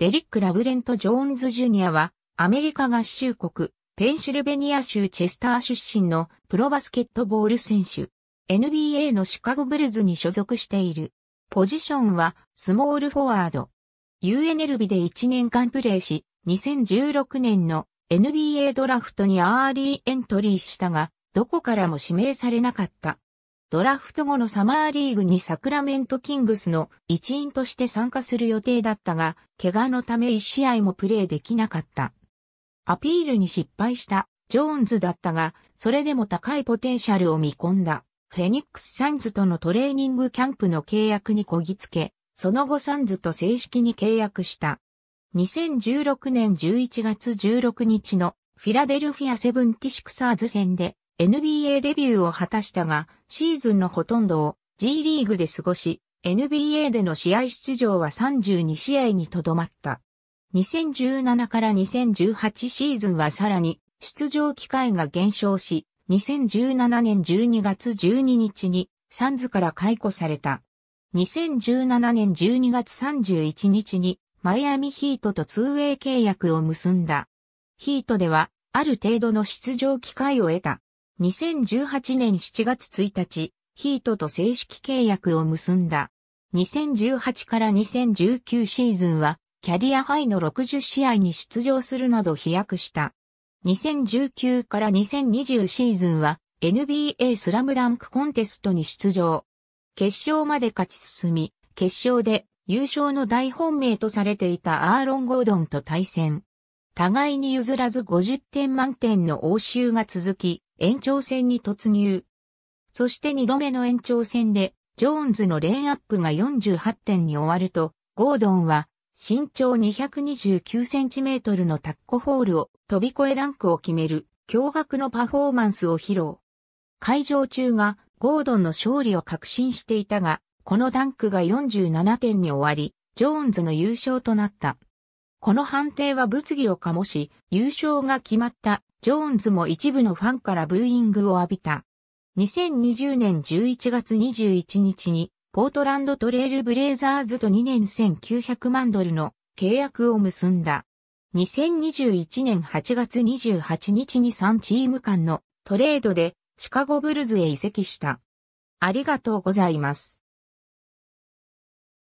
デリック・ラブレント・ジョーンズ・ジュニアは、アメリカ合衆国、ペンシルベニア州チェスター出身のプロバスケットボール選手。NBA のシカゴブルズに所属している。ポジションはスモールフォワード。UNLB で1年間プレーし、2016年の NBA ドラフトにアーリーエントリーしたが、どこからも指名されなかった。ドラフト後のサマーリーグにサクラメントキングスの一員として参加する予定だったが、怪我のため1試合もプレーできなかった。アピールに失敗したジョーンズだったが、それでも高いポテンシャルを見込んだ。フェニックス・サンズとのトレーニングキャンプの契約にこぎつけ、その後サンズと正式に契約した。2016年11月16日のフィラデルフィアセブンティシクサーズ戦で NBA デビューを果たしたが、シーズンのほとんどを G リーグで過ごし、NBA での試合出場は32試合にとどまった。2017から2018シーズンはさらに出場機会が減少し、2017年12月12日にサンズから解雇された。2017年12月31日にマイアミヒートとツーウェイ契約を結んだ。ヒートではある程度の出場機会を得た。2018年7月1日、ヒートと正式契約を結んだ。2018から2019シーズンは、キャリアハイの60試合に出場するなど飛躍した。2019から2020シーズンは NBA スラムダンクコンテストに出場。決勝まで勝ち進み、決勝で優勝の大本命とされていたアーロン・ゴードンと対戦。互いに譲らず50点満点の応酬が続き、延長戦に突入。そして2度目の延長戦で、ジョーンズのレーンアップが48点に終わると、ゴードンは身長229センチメートルのタッコホールを飛び越えダンクを決める驚愕のパフォーマンスを披露。会場中がゴードンの勝利を確信していたが、このダンクが47点に終わり、ジョーンズの優勝となった。この判定は物議を醸し、優勝が決まったジョーンズも一部のファンからブーイングを浴びた。2020年11月21日に、ポートランドトレールブレイザーズと2年1900万ドルの契約を結んだ。2021年8月28日に3チーム間のトレードでシカゴブルズへ移籍した。ありがとうございます。